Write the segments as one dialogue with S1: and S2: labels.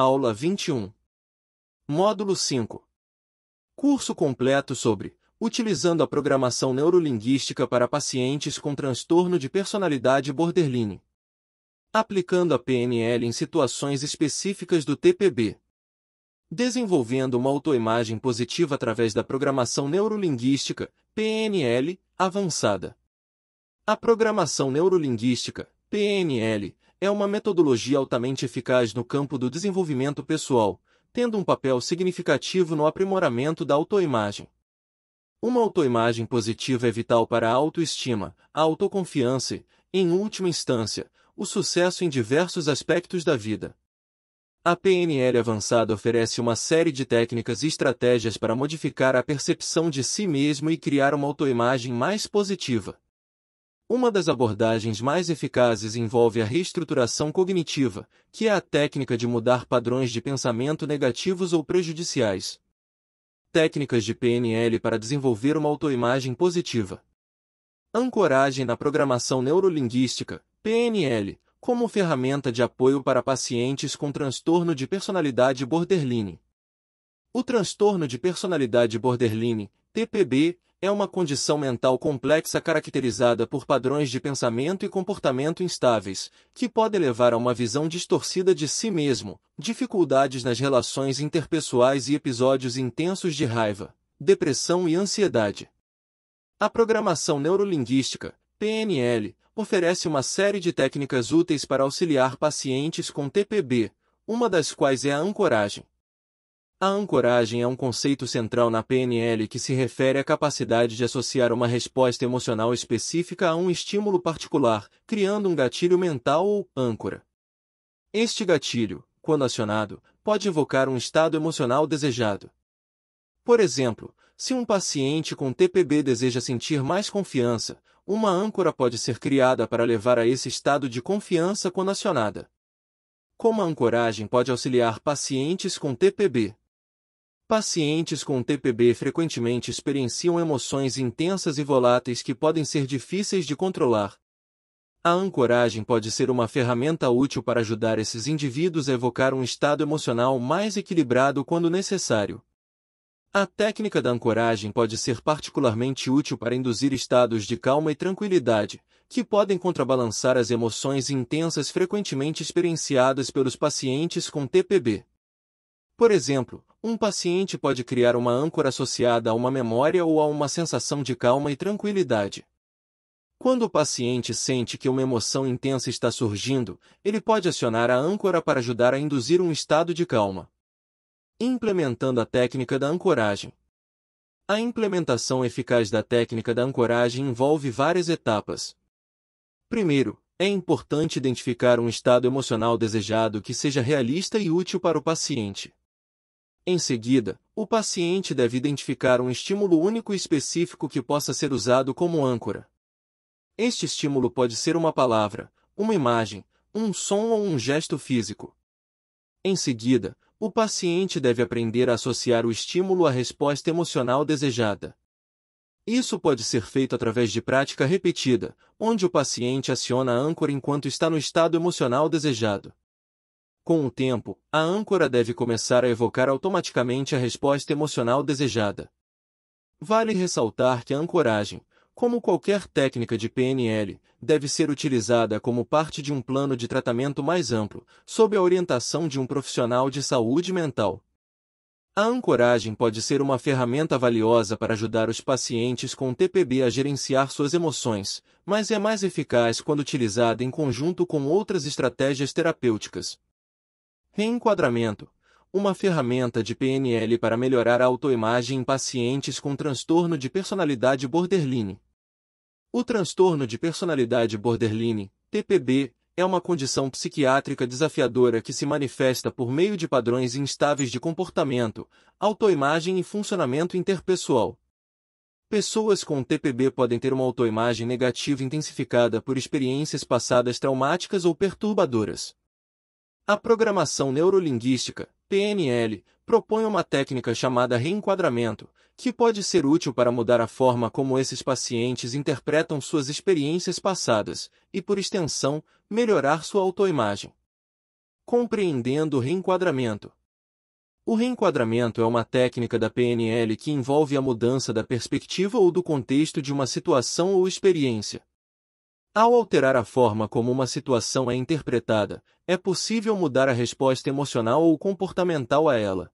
S1: Aula 21. Módulo 5. Curso completo sobre Utilizando a Programação Neurolinguística para Pacientes com Transtorno de Personalidade Borderline. Aplicando a PNL em situações específicas do TPB. Desenvolvendo uma autoimagem positiva através da Programação Neurolinguística, PNL, avançada. A Programação Neurolinguística, PNL, é uma metodologia altamente eficaz no campo do desenvolvimento pessoal, tendo um papel significativo no aprimoramento da autoimagem. Uma autoimagem positiva é vital para a autoestima, a autoconfiança e, em última instância, o sucesso em diversos aspectos da vida. A PNL avançada oferece uma série de técnicas e estratégias para modificar a percepção de si mesmo e criar uma autoimagem mais positiva. Uma das abordagens mais eficazes envolve a reestruturação cognitiva, que é a técnica de mudar padrões de pensamento negativos ou prejudiciais. Técnicas de PNL para desenvolver uma autoimagem positiva. Ancoragem na programação neurolinguística, PNL, como ferramenta de apoio para pacientes com transtorno de personalidade borderline. O transtorno de personalidade borderline, TPB, é uma condição mental complexa caracterizada por padrões de pensamento e comportamento instáveis, que pode levar a uma visão distorcida de si mesmo, dificuldades nas relações interpessoais e episódios intensos de raiva, depressão e ansiedade. A programação neurolinguística, PNL, oferece uma série de técnicas úteis para auxiliar pacientes com TPB, uma das quais é a ancoragem. A ancoragem é um conceito central na PNL que se refere à capacidade de associar uma resposta emocional específica a um estímulo particular, criando um gatilho mental ou âncora. Este gatilho, quando acionado, pode evocar um estado emocional desejado. Por exemplo, se um paciente com TPB deseja sentir mais confiança, uma âncora pode ser criada para levar a esse estado de confiança quando acionada. Como a ancoragem pode auxiliar pacientes com TPB, Pacientes com TPB frequentemente experienciam emoções intensas e voláteis que podem ser difíceis de controlar. A ancoragem pode ser uma ferramenta útil para ajudar esses indivíduos a evocar um estado emocional mais equilibrado quando necessário. A técnica da ancoragem pode ser particularmente útil para induzir estados de calma e tranquilidade, que podem contrabalançar as emoções intensas frequentemente experienciadas pelos pacientes com TPB. Por exemplo, um paciente pode criar uma âncora associada a uma memória ou a uma sensação de calma e tranquilidade. Quando o paciente sente que uma emoção intensa está surgindo, ele pode acionar a âncora para ajudar a induzir um estado de calma. Implementando a técnica da ancoragem. A implementação eficaz da técnica da ancoragem envolve várias etapas. Primeiro, é importante identificar um estado emocional desejado que seja realista e útil para o paciente. Em seguida, o paciente deve identificar um estímulo único e específico que possa ser usado como âncora. Este estímulo pode ser uma palavra, uma imagem, um som ou um gesto físico. Em seguida, o paciente deve aprender a associar o estímulo à resposta emocional desejada. Isso pode ser feito através de prática repetida, onde o paciente aciona a âncora enquanto está no estado emocional desejado. Com o tempo, a âncora deve começar a evocar automaticamente a resposta emocional desejada. Vale ressaltar que a ancoragem, como qualquer técnica de PNL, deve ser utilizada como parte de um plano de tratamento mais amplo, sob a orientação de um profissional de saúde mental. A ancoragem pode ser uma ferramenta valiosa para ajudar os pacientes com TPB a gerenciar suas emoções, mas é mais eficaz quando utilizada em conjunto com outras estratégias terapêuticas, Reenquadramento uma ferramenta de PNL para melhorar a autoimagem em pacientes com transtorno de personalidade borderline. O transtorno de personalidade borderline, TPB, é uma condição psiquiátrica desafiadora que se manifesta por meio de padrões instáveis de comportamento, autoimagem e funcionamento interpessoal. Pessoas com TPB podem ter uma autoimagem negativa intensificada por experiências passadas traumáticas ou perturbadoras. A programação neurolinguística, PNL, propõe uma técnica chamada reenquadramento, que pode ser útil para mudar a forma como esses pacientes interpretam suas experiências passadas e, por extensão, melhorar sua autoimagem. Compreendendo o reenquadramento. O reenquadramento é uma técnica da PNL que envolve a mudança da perspectiva ou do contexto de uma situação ou experiência, ao alterar a forma como uma situação é interpretada, é possível mudar a resposta emocional ou comportamental a ela.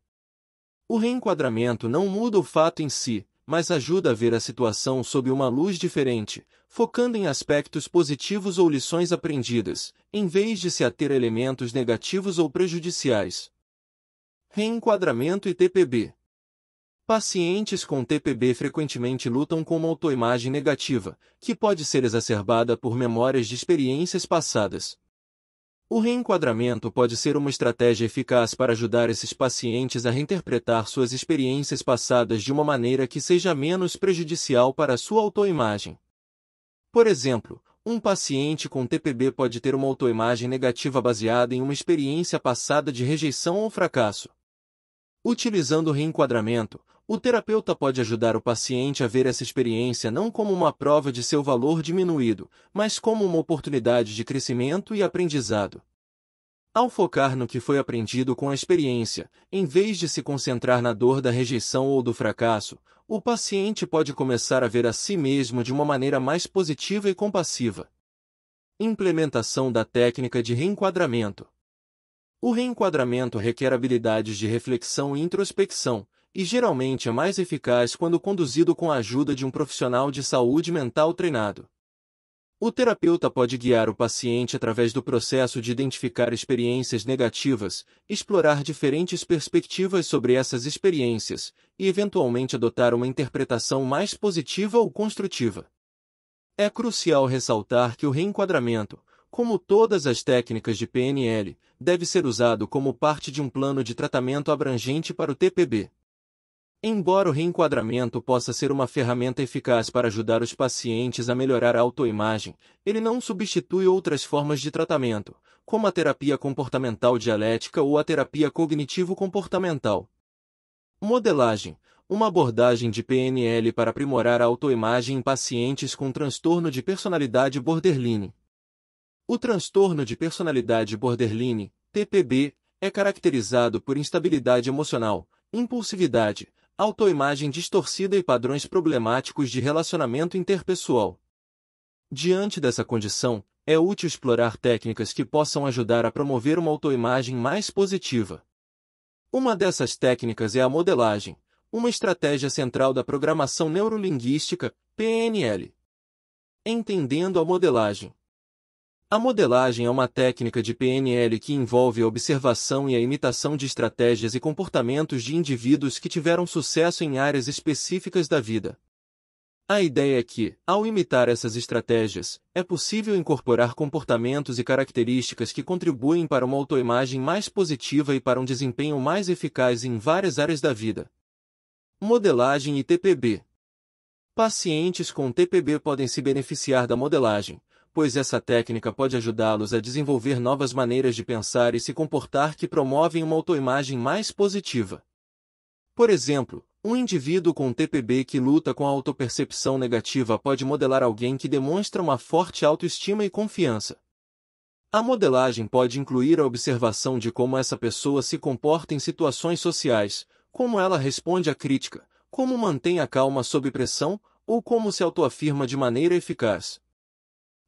S1: O reenquadramento não muda o fato em si, mas ajuda a ver a situação sob uma luz diferente, focando em aspectos positivos ou lições aprendidas, em vez de se ater a elementos negativos ou prejudiciais. Reenquadramento e TPB Pacientes com TPB frequentemente lutam com uma autoimagem negativa, que pode ser exacerbada por memórias de experiências passadas. O reenquadramento pode ser uma estratégia eficaz para ajudar esses pacientes a reinterpretar suas experiências passadas de uma maneira que seja menos prejudicial para a sua autoimagem. Por exemplo, um paciente com TPB pode ter uma autoimagem negativa baseada em uma experiência passada de rejeição ou fracasso. Utilizando o reenquadramento, o terapeuta pode ajudar o paciente a ver essa experiência não como uma prova de seu valor diminuído, mas como uma oportunidade de crescimento e aprendizado. Ao focar no que foi aprendido com a experiência, em vez de se concentrar na dor da rejeição ou do fracasso, o paciente pode começar a ver a si mesmo de uma maneira mais positiva e compassiva. Implementação da técnica de reenquadramento. O reenquadramento requer habilidades de reflexão e introspecção, e geralmente é mais eficaz quando conduzido com a ajuda de um profissional de saúde mental treinado. O terapeuta pode guiar o paciente através do processo de identificar experiências negativas, explorar diferentes perspectivas sobre essas experiências e, eventualmente, adotar uma interpretação mais positiva ou construtiva. É crucial ressaltar que o reenquadramento, como todas as técnicas de PNL, deve ser usado como parte de um plano de tratamento abrangente para o TPB. Embora o reenquadramento possa ser uma ferramenta eficaz para ajudar os pacientes a melhorar a autoimagem, ele não substitui outras formas de tratamento, como a terapia comportamental dialética ou a terapia cognitivo-comportamental. Modelagem uma abordagem de PNL para aprimorar a autoimagem em pacientes com transtorno de personalidade borderline. O transtorno de personalidade borderline, TPB, é caracterizado por instabilidade emocional, impulsividade, autoimagem distorcida e padrões problemáticos de relacionamento interpessoal. Diante dessa condição, é útil explorar técnicas que possam ajudar a promover uma autoimagem mais positiva. Uma dessas técnicas é a modelagem, uma estratégia central da programação neurolinguística, PNL. Entendendo a modelagem, a modelagem é uma técnica de PNL que envolve a observação e a imitação de estratégias e comportamentos de indivíduos que tiveram sucesso em áreas específicas da vida. A ideia é que, ao imitar essas estratégias, é possível incorporar comportamentos e características que contribuem para uma autoimagem mais positiva e para um desempenho mais eficaz em várias áreas da vida. Modelagem e TPB Pacientes com TPB podem se beneficiar da modelagem, pois essa técnica pode ajudá-los a desenvolver novas maneiras de pensar e se comportar que promovem uma autoimagem mais positiva. Por exemplo, um indivíduo com TPB que luta com a autopercepção negativa pode modelar alguém que demonstra uma forte autoestima e confiança. A modelagem pode incluir a observação de como essa pessoa se comporta em situações sociais, como ela responde à crítica, como mantém a calma sob pressão ou como se autoafirma de maneira eficaz.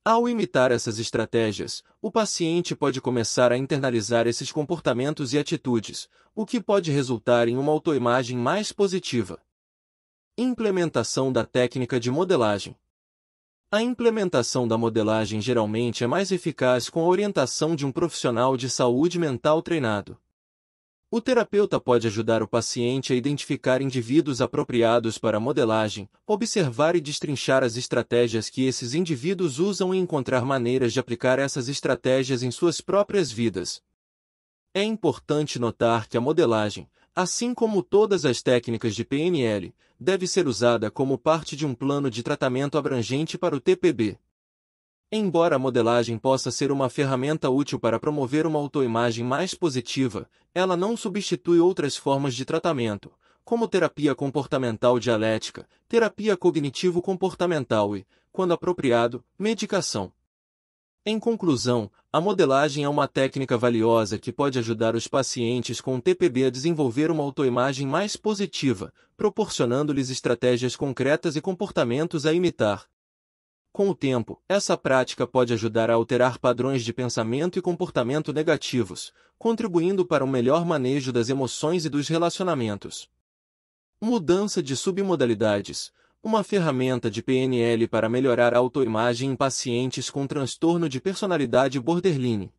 S1: Ao imitar essas estratégias, o paciente pode começar a internalizar esses comportamentos e atitudes, o que pode resultar em uma autoimagem mais positiva. Implementação da técnica de modelagem. A implementação da modelagem geralmente é mais eficaz com a orientação de um profissional de saúde mental treinado. O terapeuta pode ajudar o paciente a identificar indivíduos apropriados para a modelagem, observar e destrinchar as estratégias que esses indivíduos usam e encontrar maneiras de aplicar essas estratégias em suas próprias vidas. É importante notar que a modelagem, assim como todas as técnicas de PNL, deve ser usada como parte de um plano de tratamento abrangente para o TPB. Embora a modelagem possa ser uma ferramenta útil para promover uma autoimagem mais positiva, ela não substitui outras formas de tratamento, como terapia comportamental dialética, terapia cognitivo-comportamental e, quando apropriado, medicação. Em conclusão, a modelagem é uma técnica valiosa que pode ajudar os pacientes com TPB a desenvolver uma autoimagem mais positiva, proporcionando-lhes estratégias concretas e comportamentos a imitar. Com o tempo, essa prática pode ajudar a alterar padrões de pensamento e comportamento negativos, contribuindo para um melhor manejo das emoções e dos relacionamentos. Mudança de submodalidades uma ferramenta de PNL para melhorar a autoimagem em pacientes com transtorno de personalidade borderline.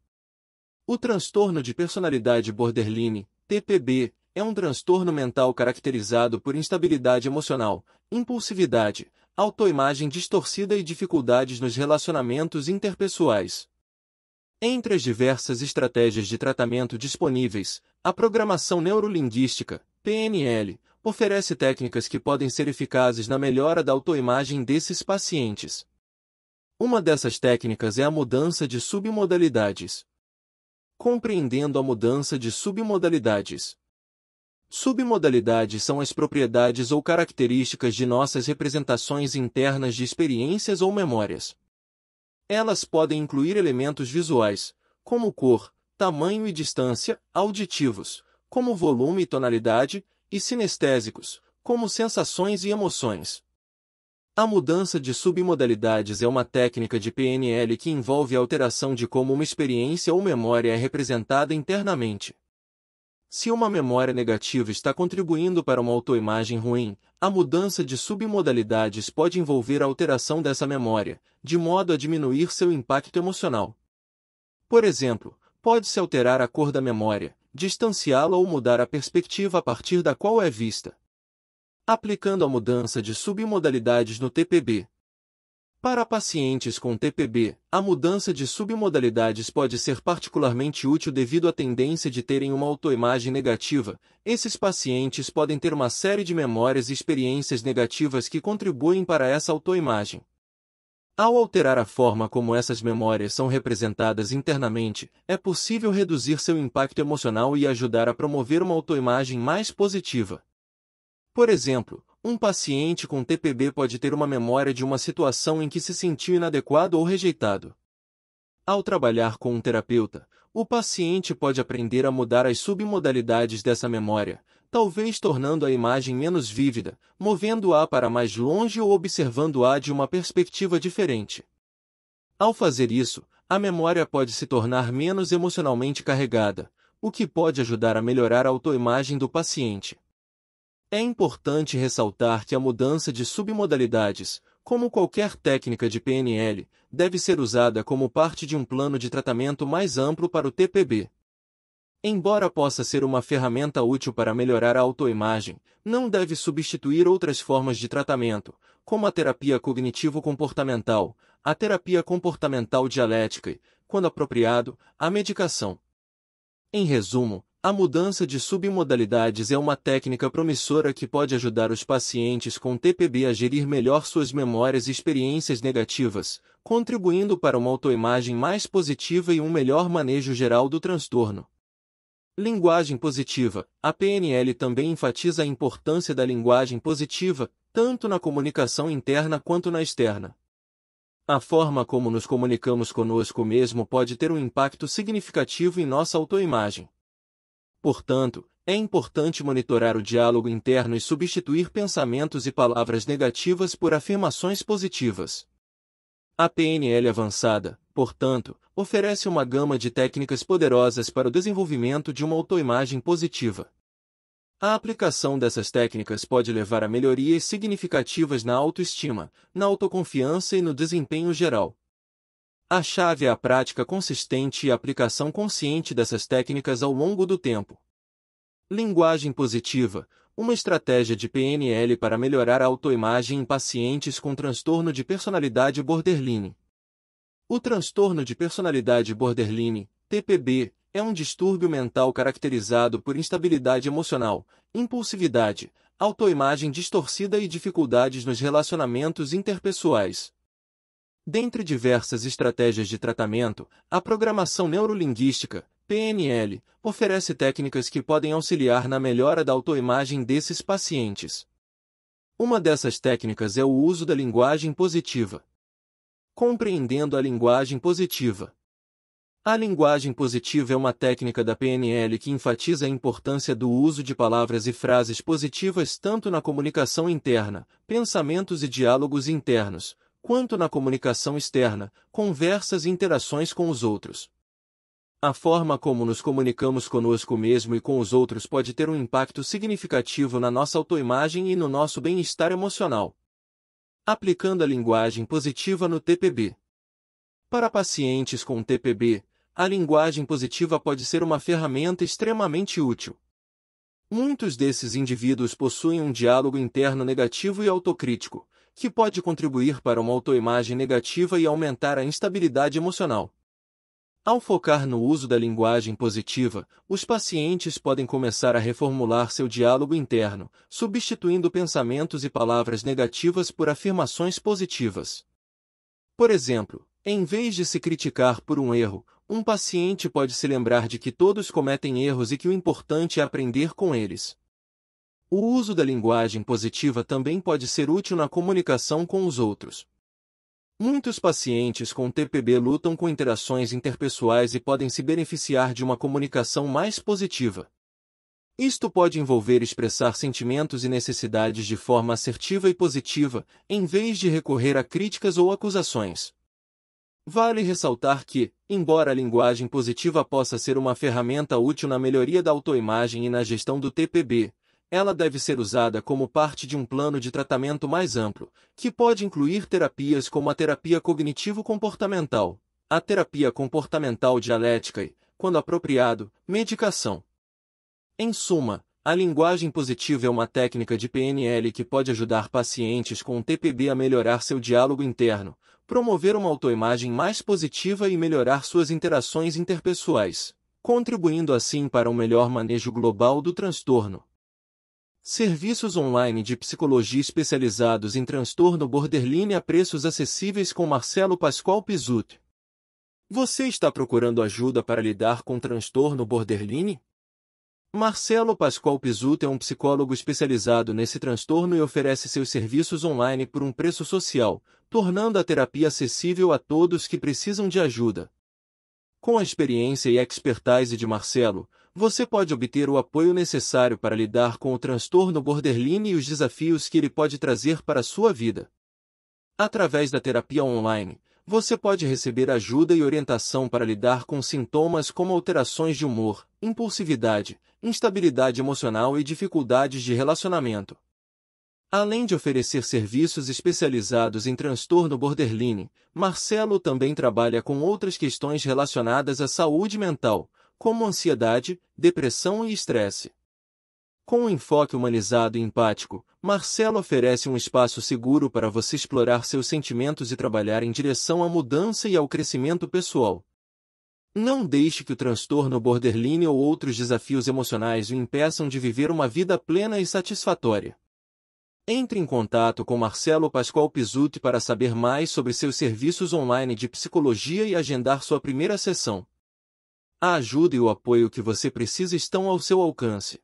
S1: O transtorno de personalidade borderline, TPB, é um transtorno mental caracterizado por instabilidade emocional, impulsividade, autoimagem distorcida e dificuldades nos relacionamentos interpessoais. Entre as diversas estratégias de tratamento disponíveis, a programação neurolinguística, PNL, oferece técnicas que podem ser eficazes na melhora da autoimagem desses pacientes. Uma dessas técnicas é a mudança de submodalidades. Compreendendo a mudança de submodalidades, Submodalidades são as propriedades ou características de nossas representações internas de experiências ou memórias. Elas podem incluir elementos visuais, como cor, tamanho e distância, auditivos, como volume e tonalidade, e sinestésicos, como sensações e emoções. A mudança de submodalidades é uma técnica de PNL que envolve a alteração de como uma experiência ou memória é representada internamente. Se uma memória negativa está contribuindo para uma autoimagem ruim, a mudança de submodalidades pode envolver a alteração dessa memória, de modo a diminuir seu impacto emocional. Por exemplo, pode-se alterar a cor da memória, distanciá-la ou mudar a perspectiva a partir da qual é vista. Aplicando a mudança de submodalidades no TPB, para pacientes com TPB, a mudança de submodalidades pode ser particularmente útil devido à tendência de terem uma autoimagem negativa. Esses pacientes podem ter uma série de memórias e experiências negativas que contribuem para essa autoimagem. Ao alterar a forma como essas memórias são representadas internamente, é possível reduzir seu impacto emocional e ajudar a promover uma autoimagem mais positiva. Por exemplo, um paciente com TPB pode ter uma memória de uma situação em que se sentiu inadequado ou rejeitado. Ao trabalhar com um terapeuta, o paciente pode aprender a mudar as submodalidades dessa memória, talvez tornando a imagem menos vívida, movendo-a para mais longe ou observando-a de uma perspectiva diferente. Ao fazer isso, a memória pode se tornar menos emocionalmente carregada, o que pode ajudar a melhorar a autoimagem do paciente. É importante ressaltar que a mudança de submodalidades, como qualquer técnica de PNL, deve ser usada como parte de um plano de tratamento mais amplo para o TPB. Embora possa ser uma ferramenta útil para melhorar a autoimagem, não deve substituir outras formas de tratamento, como a terapia cognitivo-comportamental, a terapia comportamental dialética e, quando apropriado, a medicação. Em resumo, a mudança de submodalidades é uma técnica promissora que pode ajudar os pacientes com TPB a gerir melhor suas memórias e experiências negativas, contribuindo para uma autoimagem mais positiva e um melhor manejo geral do transtorno. Linguagem positiva. A PNL também enfatiza a importância da linguagem positiva, tanto na comunicação interna quanto na externa. A forma como nos comunicamos conosco mesmo pode ter um impacto significativo em nossa autoimagem. Portanto, é importante monitorar o diálogo interno e substituir pensamentos e palavras negativas por afirmações positivas. A PNL avançada, portanto, oferece uma gama de técnicas poderosas para o desenvolvimento de uma autoimagem positiva. A aplicação dessas técnicas pode levar a melhorias significativas na autoestima, na autoconfiança e no desempenho geral, a chave é a prática consistente e a aplicação consciente dessas técnicas ao longo do tempo. Linguagem positiva uma estratégia de PNL para melhorar a autoimagem em pacientes com transtorno de personalidade borderline. O transtorno de personalidade borderline, TPB, é um distúrbio mental caracterizado por instabilidade emocional, impulsividade, autoimagem distorcida e dificuldades nos relacionamentos interpessoais. Dentre diversas estratégias de tratamento, a programação neurolinguística, PNL, oferece técnicas que podem auxiliar na melhora da autoimagem desses pacientes. Uma dessas técnicas é o uso da linguagem positiva. Compreendendo a linguagem positiva. A linguagem positiva é uma técnica da PNL que enfatiza a importância do uso de palavras e frases positivas tanto na comunicação interna, pensamentos e diálogos internos, quanto na comunicação externa, conversas e interações com os outros. A forma como nos comunicamos conosco mesmo e com os outros pode ter um impacto significativo na nossa autoimagem e no nosso bem-estar emocional. Aplicando a linguagem positiva no TPB. Para pacientes com TPB, a linguagem positiva pode ser uma ferramenta extremamente útil. Muitos desses indivíduos possuem um diálogo interno negativo e autocrítico, que pode contribuir para uma autoimagem negativa e aumentar a instabilidade emocional. Ao focar no uso da linguagem positiva, os pacientes podem começar a reformular seu diálogo interno, substituindo pensamentos e palavras negativas por afirmações positivas. Por exemplo, em vez de se criticar por um erro, um paciente pode se lembrar de que todos cometem erros e que o importante é aprender com eles. O uso da linguagem positiva também pode ser útil na comunicação com os outros. Muitos pacientes com TPB lutam com interações interpessoais e podem se beneficiar de uma comunicação mais positiva. Isto pode envolver expressar sentimentos e necessidades de forma assertiva e positiva, em vez de recorrer a críticas ou acusações. Vale ressaltar que, embora a linguagem positiva possa ser uma ferramenta útil na melhoria da autoimagem e na gestão do TPB, ela deve ser usada como parte de um plano de tratamento mais amplo, que pode incluir terapias como a terapia cognitivo-comportamental, a terapia comportamental dialética e, quando apropriado, medicação. Em suma, a linguagem positiva é uma técnica de PNL que pode ajudar pacientes com TPB a melhorar seu diálogo interno, promover uma autoimagem mais positiva e melhorar suas interações interpessoais, contribuindo assim para um melhor manejo global do transtorno. Serviços online de psicologia especializados em transtorno borderline a preços acessíveis com Marcelo Pascoal Pizut. Você está procurando ajuda para lidar com transtorno borderline? Marcelo Pascoal Pizut é um psicólogo especializado nesse transtorno e oferece seus serviços online por um preço social, tornando a terapia acessível a todos que precisam de ajuda. Com a experiência e expertise de Marcelo, você pode obter o apoio necessário para lidar com o transtorno borderline e os desafios que ele pode trazer para a sua vida. Através da terapia online, você pode receber ajuda e orientação para lidar com sintomas como alterações de humor, impulsividade, instabilidade emocional e dificuldades de relacionamento. Além de oferecer serviços especializados em transtorno borderline, Marcelo também trabalha com outras questões relacionadas à saúde mental, como ansiedade, depressão e estresse. Com um enfoque humanizado e empático, Marcelo oferece um espaço seguro para você explorar seus sentimentos e trabalhar em direção à mudança e ao crescimento pessoal. Não deixe que o transtorno borderline ou outros desafios emocionais o impeçam de viver uma vida plena e satisfatória. Entre em contato com Marcelo Pascoal Pizzuti para saber mais sobre seus serviços online de psicologia e agendar sua primeira sessão. A ajuda e o apoio que você precisa estão ao seu alcance.